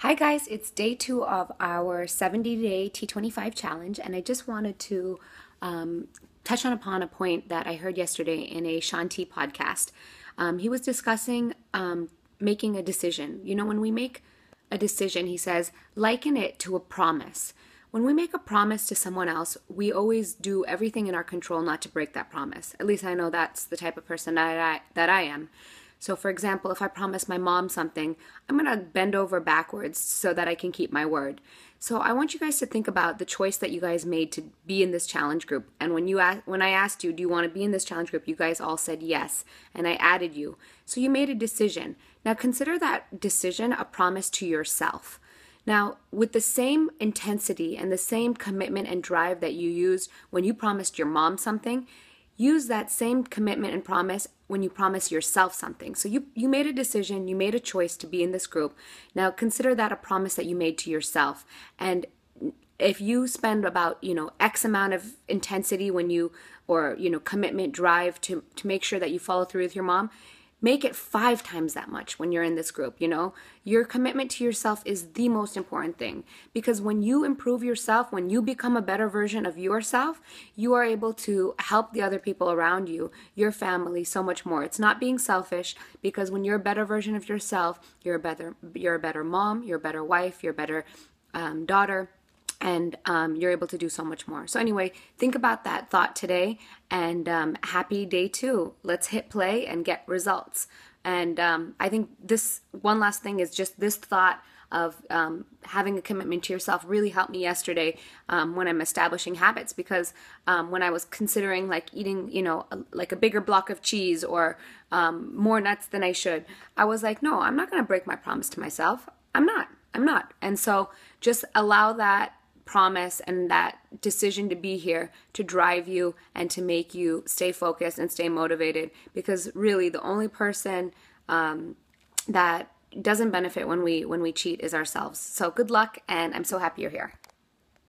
Hi guys, it's day two of our 70 day T25 challenge, and I just wanted to um, touch on upon a point that I heard yesterday in a Shanti podcast. Um, he was discussing um, making a decision. You know, when we make a decision, he says, liken it to a promise. When we make a promise to someone else, we always do everything in our control not to break that promise. At least I know that's the type of person that I, that I am. So, for example, if I promise my mom something, I'm going to bend over backwards so that I can keep my word. So, I want you guys to think about the choice that you guys made to be in this challenge group. And when you asked, when I asked you, do you want to be in this challenge group, you guys all said yes, and I added you. So, you made a decision. Now, consider that decision a promise to yourself. Now, with the same intensity and the same commitment and drive that you used when you promised your mom something, use that same commitment and promise when you promise yourself something. So you you made a decision, you made a choice to be in this group. Now consider that a promise that you made to yourself and if you spend about you know x amount of intensity when you or you know commitment drive to to make sure that you follow through with your mom make it five times that much when you're in this group you know your commitment to yourself is the most important thing because when you improve yourself when you become a better version of yourself you are able to help the other people around you your family so much more it's not being selfish because when you're a better version of yourself you're a better you're a better mom you're a better wife you're a better um, daughter and um, you're able to do so much more. So, anyway, think about that thought today and um, happy day two. Let's hit play and get results. And um, I think this one last thing is just this thought of um, having a commitment to yourself really helped me yesterday um, when I'm establishing habits because um, when I was considering like eating, you know, a, like a bigger block of cheese or more nuts than I should, I was like, no, I'm not going to break my promise to myself. I'm not. I'm not. And so just allow that promise and that decision to be here to drive you and to make you stay focused and stay motivated because really the only person um, that doesn't benefit when we when we cheat is ourselves so good luck and i'm so happy you're here